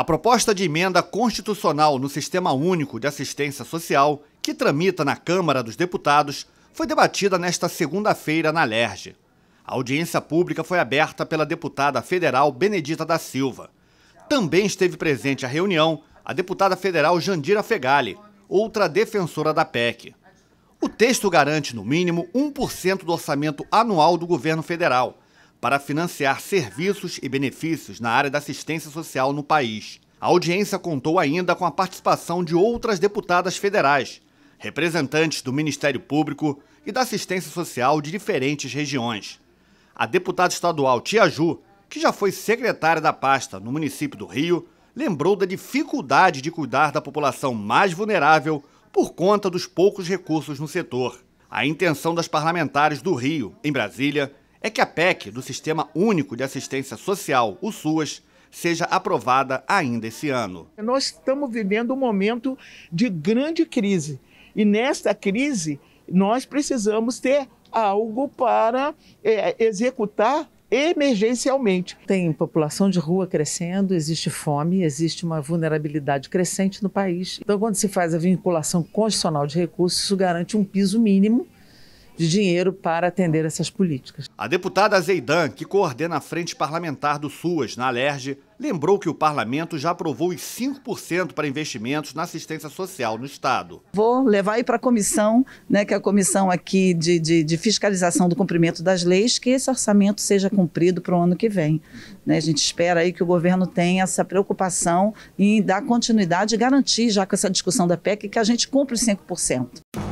A proposta de emenda constitucional no Sistema Único de Assistência Social, que tramita na Câmara dos Deputados, foi debatida nesta segunda-feira na LERJ. A audiência pública foi aberta pela deputada federal Benedita da Silva. Também esteve presente à reunião a deputada federal Jandira Fegali, outra defensora da PEC. O texto garante, no mínimo, 1% do orçamento anual do governo federal para financiar serviços e benefícios na área da assistência social no país. A audiência contou ainda com a participação de outras deputadas federais, representantes do Ministério Público e da Assistência Social de diferentes regiões. A deputada estadual Tia Ju, que já foi secretária da pasta no município do Rio, lembrou da dificuldade de cuidar da população mais vulnerável por conta dos poucos recursos no setor. A intenção das parlamentares do Rio, em Brasília, é que a PEC do Sistema Único de Assistência Social, o SUAS, seja aprovada ainda esse ano. Nós estamos vivendo um momento de grande crise e nesta crise nós precisamos ter algo para é, executar emergencialmente. Tem população de rua crescendo, existe fome, existe uma vulnerabilidade crescente no país. Então, quando se faz a vinculação constitucional de recursos, isso garante um piso mínimo de dinheiro para atender essas políticas. A deputada Zeidan, que coordena a Frente Parlamentar do SUAS na Alerj, lembrou que o parlamento já aprovou os 5% para investimentos na assistência social no Estado. Vou levar aí para a comissão, né, que é a comissão aqui de, de, de, fiscalização do cumprimento das leis, que esse orçamento seja cumprido para o ano que vem. Né, a gente espera aí que o governo tenha essa preocupação em dar continuidade e garantir, já com essa discussão da PEC, que a gente cumpra os 5%.